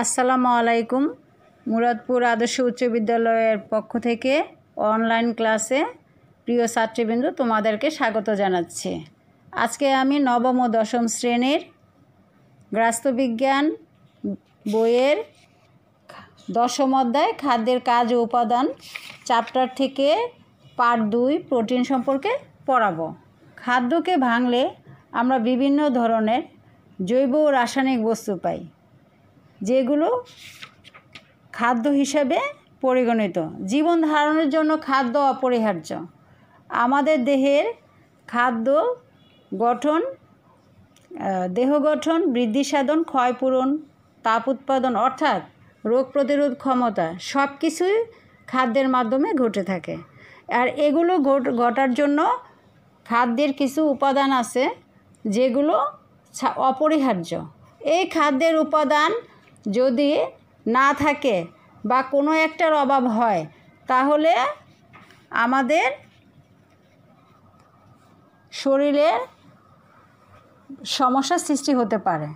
আসসালামু আলাইকুম মুরাদপুর আদর্শ উচ্চ বিদ্যালয়ের পক্ষ থেকে অনলাইন ক্লাসে প্রিয় ছাত্রীবৃন্দ তোমাদেরকে স্বাগত জানাচ্ছি আজকে আমি নবম ও দশম শ্রেণীর গ্রাস্তবিজ্ঞান বইয়ের দশম অধ্যায় খাদ্যের কাজ ও উপাদান চ্যাপ্টার থেকে পার্ট দুই প্রোটিন সম্পর্কে পড়াবো খাদ্যকে ভাঙলে আমরা বিভিন্ন ধরনের জৈব ও রাসায়নিক বস্তু পাই যেগুলো খাদ্য হিসাবে পরিগণিত জীবন ধারণের জন্য খাদ্য অপরিহার্য আমাদের দেহের খাদ্য গঠন দেহ গঠন বৃদ্ধি সাধন ক্ষয়পূরণ তাপ উৎপাদন অর্থাৎ রোগ প্রতিরোধ ক্ষমতা সব কিছুই খাদ্যের মাধ্যমে ঘটে থাকে আর এগুলো ঘটার জন্য খাদ্যের কিছু উপাদান আছে যেগুলো অপরিহার্য এই খাদ্যের উপাদান যদি না থাকে বা কোনো একটার অভাব হয় তাহলে আমাদের শরীরের সমস্যার সৃষ্টি হতে পারে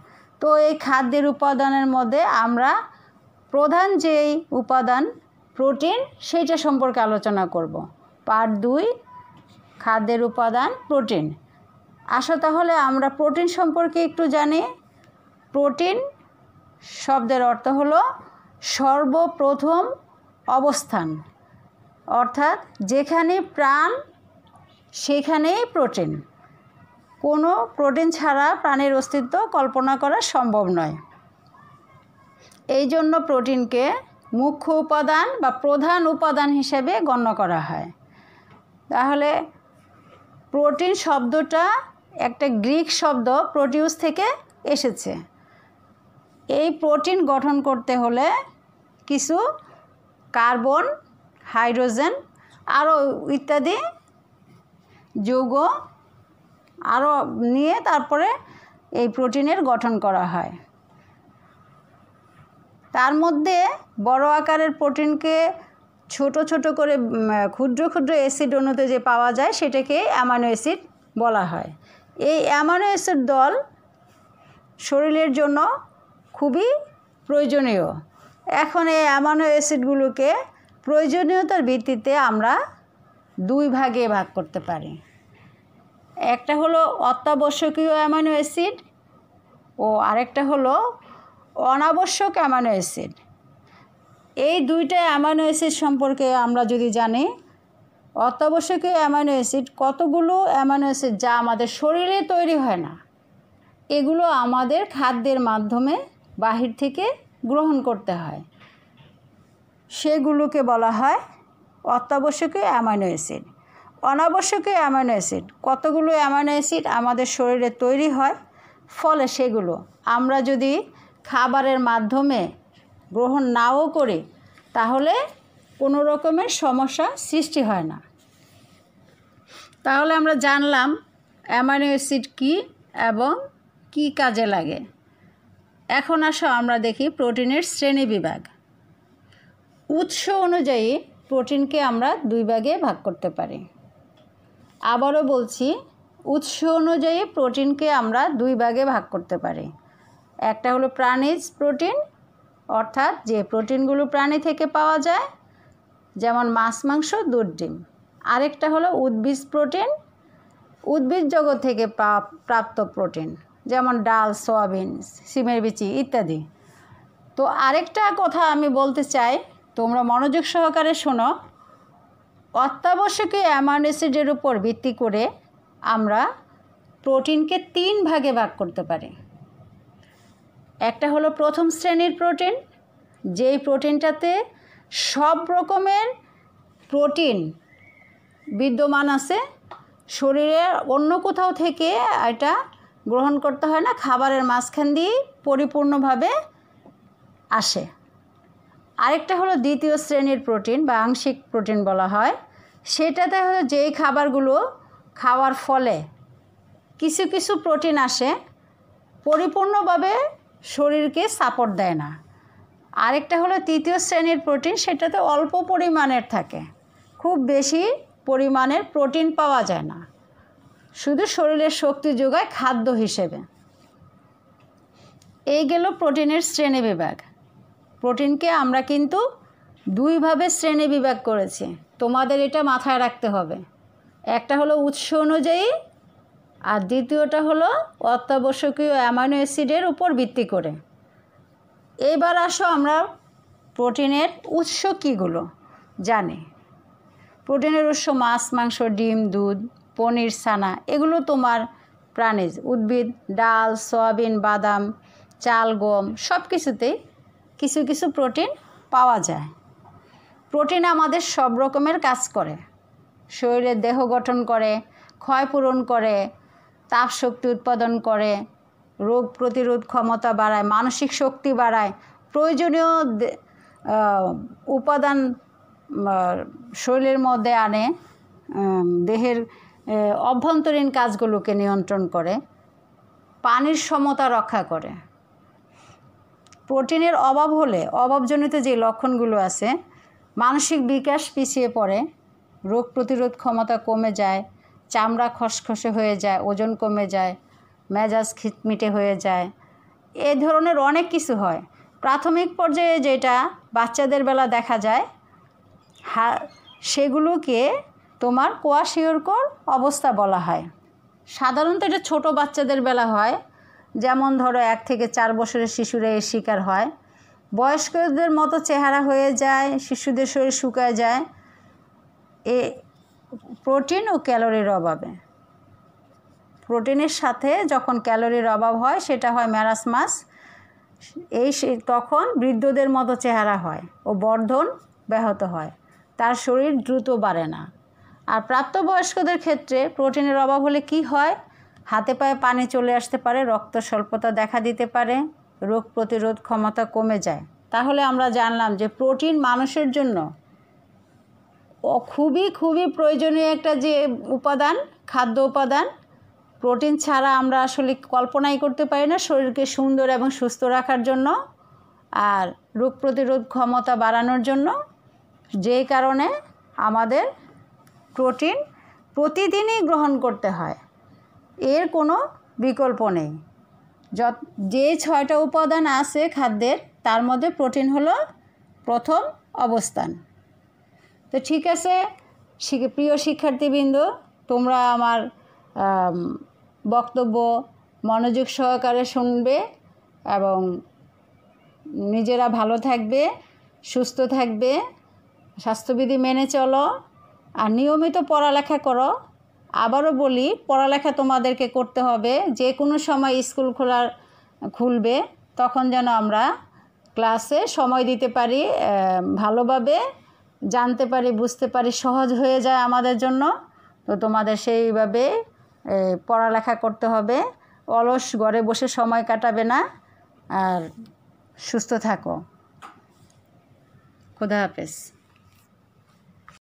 তো এই খাদ্যের উপাদানের মধ্যে আমরা প্রধান যেই উপাদান প্রোটিন সেইটা সম্পর্কে আলোচনা করব পার্ট দুই খাদ্যের উপাদান প্রোটিন আসো তাহলে আমরা প্রোটিন সম্পর্কে একটু জানি প্রোটিন শব্দের অর্থ হল সর্বপ্রথম অবস্থান অর্থাৎ যেখানে প্রাণ সেখানেই প্রোটিন কোনো প্রোটিন ছাড়া প্রাণের অস্তিত্ব কল্পনা করা সম্ভব নয় এই জন্য প্রোটিনকে মুখ্য উপাদান বা প্রধান উপাদান হিসেবে গণ্য করা হয় তাহলে প্রোটিন শব্দটা একটা গ্রিক শব্দ প্রোটিউস থেকে এসেছে এই প্রোটিন গঠন করতে হলে কিছু কার্বন হাইড্রোজেন আরও ইত্যাদি যৌগ আরও নিয়ে তারপরে এই প্রোটিনের গঠন করা হয় তার মধ্যে বড় আকারের প্রোটিনকে ছোট ছোট করে ক্ষুদ্র ক্ষুদ্র অ্যাসিড অণুতে যে পাওয়া যায় সেটাকে অ্যামানো অ্যাসিড বলা হয় এই অ্যামানো অ্যাসিড দল শরীরের জন্য খুবই প্রয়োজনীয় এখন এই অ্যামানো অ্যাসিডগুলোকে প্রয়োজনীয়তার ভিত্তিতে আমরা দুই ভাগে ভাগ করতে পারি একটা হলো অত্যাবশ্যকীয় অ্যামানো অ্যাসিড ও আরেকটা হলো অনাবশ্যক অ্যামানো অ্যাসিড এই দুইটা অ্যামানো অ্যাসিড সম্পর্কে আমরা যদি জানি অত্যাবশ্যকীয় অ্যামানো অ্যাসিড কতগুলো অ্যামানো অ্যাসিড যা আমাদের শরীরে তৈরি হয় না এগুলো আমাদের খাদ্যের মাধ্যমে বাহির থেকে গ্রহণ করতে হয় সেগুলোকে বলা হয় অত্যাবশ্যকীয় অ্যামাইনো অ্যাসিড অনাবশ্যকীয় অ্যামাইনো অ্যাসিড কতগুলো অ্যামাইনো অ্যাসিড আমাদের শরীরে তৈরি হয় ফলে সেগুলো আমরা যদি খাবারের মাধ্যমে গ্রহণ নাও করি তাহলে কোনো রকমের সমস্যা সৃষ্টি হয় না তাহলে আমরা জানলাম অ্যামাইনো অ্যাসিড কী এবং কী কাজে লাগে এখন আসো আমরা দেখি প্রোটিনের শ্রেণী বিভাগ উৎস অনুযায়ী প্রোটিনকে আমরা দুই ভাগে ভাগ করতে পারি আবারও বলছি উৎস অনুযায়ী প্রোটিনকে আমরা দুই ভাগে ভাগ করতে পারি একটা হলো প্রাণীজ প্রোটিন অর্থাৎ যে প্রোটিনগুলো প্রাণী থেকে পাওয়া যায় যেমন মাছ মাংস দুধ ডিম আরেকটা হলো উদ্ভিদ প্রোটিন উদ্ভিদ জগৎ থেকে প্রাপ্ত প্রোটিন যেমন ডাল সয়াবিন সিমের বিচি ইত্যাদি তো আরেকটা কথা আমি বলতে চাই তোমরা মনোযোগ সহকারে শোনো অত্যাবশ্যকীয় অ্যামাইনো অ্যাসিডের উপর ভিত্তি করে আমরা প্রোটিনকে তিন ভাগে ভাগ করতে পারি একটা হলো প্রথম শ্রেণীর প্রোটিন যেই প্রোটিনটাতে সব রকমের প্রোটিন বিদ্যমান আছে শরীরের অন্য কোথাও থেকে এটা গ্রহণ করতে হয় না খাবারের মাঝখান দিয়েই পরিপূর্ণভাবে আসে আরেকটা হলো দ্বিতীয় শ্রেণীর প্রোটিন বা আংশিক প্রোটিন বলা হয় সেটাতে হলো যেই খাবারগুলো খাওয়ার ফলে কিছু কিছু প্রোটিন আসে পরিপূর্ণভাবে শরীরকে সাপোর্ট দেয় না আরেকটা হলো তৃতীয় শ্রেণীর প্রোটিন সেটাতে অল্প পরিমাণের থাকে খুব বেশি পরিমাণের প্রোটিন পাওয়া যায় না শুধু শরীরের শক্তি যোগায় খাদ্য হিসেবে এই গেল প্রোটিনের শ্রেণী বিভাগ প্রোটিনকে আমরা কিন্তু দুইভাবে শ্রেণী বিভাগ করেছি তোমাদের এটা মাথায় রাখতে হবে একটা হলো উৎস অনুযায়ী আর দ্বিতীয়টা হলো অত্যাবশ্যকীয় অ্যামাইনো অ্যাসিডের উপর ভিত্তি করে এবার আসো আমরা প্রোটিনের উৎস কীগুলো জানি প্রোটিনের উৎস মাছ মাংস ডিম দুধ পনির ছানা এগুলো তোমার প্রাণীজ উদ্ভিদ ডাল সয়াবিন বাদাম চাল গম সব কিছুতেই কিছু কিছু প্রোটিন পাওয়া যায় প্রোটিন আমাদের সব রকমের কাজ করে শরীরে দেহ গঠন করে ক্ষয় পূরণ করে তাপ শক্তি উৎপাদন করে রোগ প্রতিরোধ ক্ষমতা বাড়ায় মানসিক শক্তি বাড়ায় প্রয়োজনীয় উপাদান শরীরের মধ্যে আনে দেহের অভ্যন্তরীণ কাজগুলোকে নিয়ন্ত্রণ করে পানির সমতা রক্ষা করে প্রোটিনের অভাব হলে অভাবজনিত যে লক্ষণগুলো আছে মানসিক বিকাশ পিছিয়ে পড়ে রোগ প্রতিরোধ ক্ষমতা কমে যায় চামড়া খসখসে হয়ে যায় ওজন কমে যায় মেজাজ খিটমিটে হয়ে যায় এ ধরনের অনেক কিছু হয় প্রাথমিক পর্যায়ে যেটা বাচ্চাদের বেলা দেখা যায় হা সেগুলোকে তোমার কোয়াশিওরকর অবস্থা বলা হয় সাধারণত এটা ছোট বাচ্চাদের বেলা হয় যেমন ধরো এক থেকে চার বছরের শিশুরা এর শিকার হয় বয়স্কদের মতো চেহারা হয়ে যায় শিশুদের শরীর শুকায় যায় এ প্রোটিন ও ক্যালোরির অভাবে প্রোটিনের সাথে যখন ক্যালোরির অভাব হয় সেটা হয় ম্যারাসমাস এই তখন বৃদ্ধদের মতো চেহারা হয় ও বর্ধন ব্যাহত হয় তার শরীর দ্রুত বাড়ে না আর প্রাপ্তবয়স্কদের ক্ষেত্রে প্রোটিনের অভাব হলে কি হয় হাতে পায়ে পানি চলে আসতে পারে রক্ত স্বল্পতা দেখা দিতে পারে রোগ প্রতিরোধ ক্ষমতা কমে যায় তাহলে আমরা জানলাম যে প্রোটিন মানুষের জন্য খুবই খুবই প্রয়োজনীয় একটা যে উপাদান খাদ্য উপাদান প্রোটিন ছাড়া আমরা আসলে কল্পনাই করতে পারি না শরীরকে সুন্দর এবং সুস্থ রাখার জন্য আর রোগ প্রতিরোধ ক্ষমতা বাড়ানোর জন্য যেই কারণে আমাদের প্রোটিন প্রতিদিনই গ্রহণ করতে হয় এর কোনো বিকল্প নেই যত যে ছয়টা উপাদান আছে খাদ্যের তার মধ্যে প্রোটিন হলো প্রথম অবস্থান তো ঠিক আছে প্রিয় শিক্ষার্থীবৃন্দ তোমরা আমার বক্তব্য মনোযোগ সহকারে শুনবে এবং নিজেরা ভালো থাকবে সুস্থ থাকবে স্বাস্থ্যবিধি মেনে চলো আর নিয়মিত পড়ালেখা করো আবারও বলি পড়ালেখা তোমাদেরকে করতে হবে যে কোনো সময় স্কুল খোলার খুলবে তখন যেন আমরা ক্লাসে সময় দিতে পারি ভালোভাবে জানতে পারি বুঝতে পারি সহজ হয়ে যায় আমাদের জন্য তো তোমাদের সেইভাবে পড়ালেখা করতে হবে অলস ঘরে বসে সময় কাটাবে না আর সুস্থ থাকো খুদা হাফেজ